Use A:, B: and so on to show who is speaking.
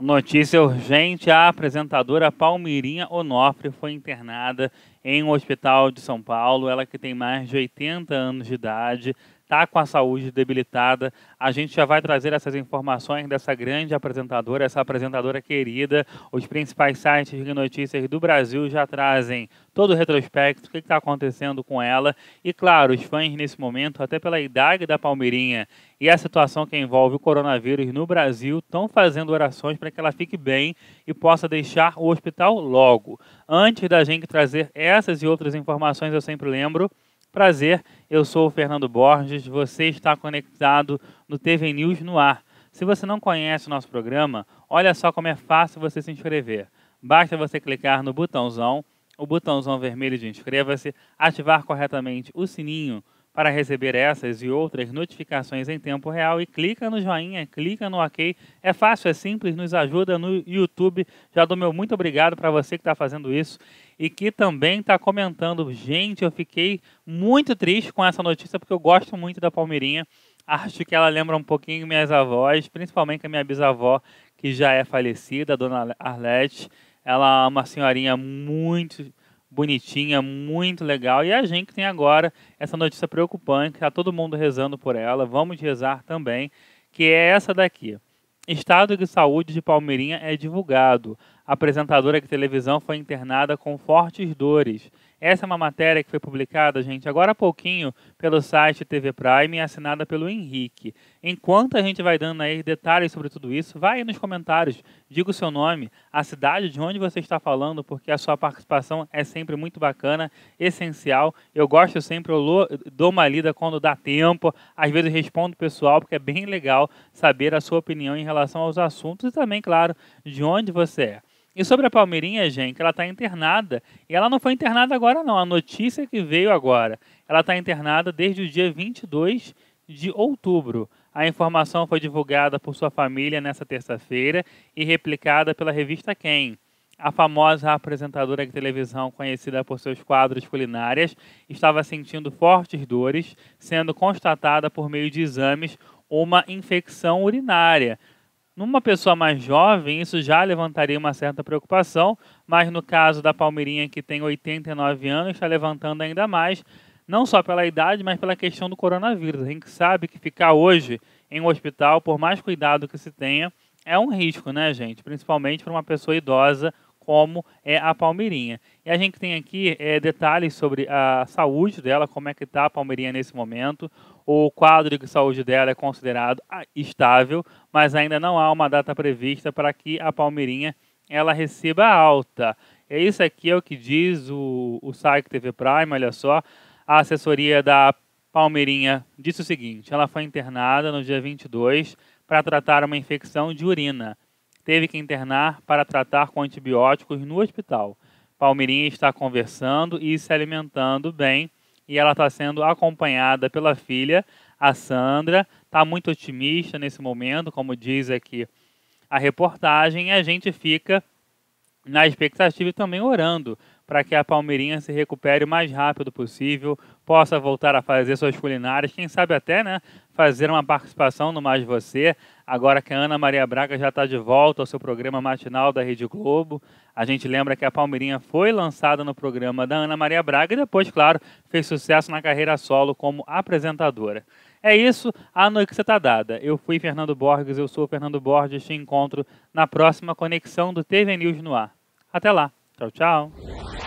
A: Notícia urgente: a apresentadora Palmirinha Onofre foi internada em um hospital de São Paulo. Ela que tem mais de 80 anos de idade, está com a saúde debilitada. A gente já vai trazer essas informações dessa grande apresentadora, essa apresentadora querida. Os principais sites de notícias do Brasil já trazem todo o retrospecto, o que está acontecendo com ela. E claro, os fãs nesse momento, até pela idade da Palmeirinha e a situação que envolve o coronavírus no Brasil, estão fazendo orações para que ela fique bem e possa deixar o hospital logo. Antes da gente trazer essas e outras informações, eu sempre lembro Prazer, eu sou o Fernando Borges, você está conectado no TV News no ar. Se você não conhece o nosso programa, olha só como é fácil você se inscrever. Basta você clicar no botãozão, o botãozão vermelho de inscreva-se, ativar corretamente o sininho para receber essas e outras notificações em tempo real e clica no joinha, clica no ok. É fácil, é simples, nos ajuda no YouTube. Já dou meu muito obrigado para você que está fazendo isso e que também está comentando. Gente, eu fiquei muito triste com essa notícia porque eu gosto muito da Palmeirinha. Acho que ela lembra um pouquinho minhas avós, principalmente a minha bisavó, que já é falecida, a dona Arlete. Ela é uma senhorinha muito bonitinha, muito legal. E a gente tem agora essa notícia preocupante, está todo mundo rezando por ela, vamos rezar também, que é essa daqui. Estado de saúde de Palmeirinha é divulgado. A apresentadora de televisão foi internada com fortes dores essa é uma matéria que foi publicada, gente, agora há pouquinho pelo site TV Prime e assinada pelo Henrique. Enquanto a gente vai dando aí detalhes sobre tudo isso, vai aí nos comentários, diga o seu nome, a cidade de onde você está falando, porque a sua participação é sempre muito bacana, essencial. Eu gosto sempre, eu dou uma lida quando dá tempo, às vezes respondo pessoal, porque é bem legal saber a sua opinião em relação aos assuntos e também, claro, de onde você é. E sobre a Palmeirinha, gente, ela está internada. E ela não foi internada agora, não. A notícia que veio agora. Ela está internada desde o dia 22 de outubro. A informação foi divulgada por sua família nessa terça-feira e replicada pela revista Quem. A famosa apresentadora de televisão, conhecida por seus quadros culinárias, estava sentindo fortes dores, sendo constatada por meio de exames uma infecção urinária. Numa pessoa mais jovem, isso já levantaria uma certa preocupação, mas no caso da Palmeirinha, que tem 89 anos, está levantando ainda mais, não só pela idade, mas pela questão do coronavírus. A gente sabe que ficar hoje em um hospital, por mais cuidado que se tenha, é um risco, né, gente? Principalmente para uma pessoa idosa como é a Palmeirinha. E a gente tem aqui é, detalhes sobre a saúde dela, como é que está a Palmeirinha nesse momento. O quadro de saúde dela é considerado ah, estável, mas ainda não há uma data prevista para que a Palmeirinha ela receba alta. É isso aqui é o que diz o, o site TV Prime, olha só. A assessoria da Palmeirinha disse o seguinte, ela foi internada no dia 22 para tratar uma infecção de urina. Teve que internar para tratar com antibióticos no hospital. Palmirinha está conversando e se alimentando bem e ela está sendo acompanhada pela filha, a Sandra. Está muito otimista nesse momento, como diz aqui a reportagem, e a gente fica na expectativa e também orando para que a Palmeirinha se recupere o mais rápido possível, possa voltar a fazer suas culinárias, quem sabe até né, fazer uma participação no Mais Você. Agora que a Ana Maria Braga já está de volta ao seu programa matinal da Rede Globo, a gente lembra que a Palmeirinha foi lançada no programa da Ana Maria Braga e depois, claro, fez sucesso na carreira solo como apresentadora. É isso, a noite está dada. Eu fui Fernando Borges, eu sou Fernando Borges, te encontro na próxima conexão do TV News no ar. Até lá, tchau, tchau.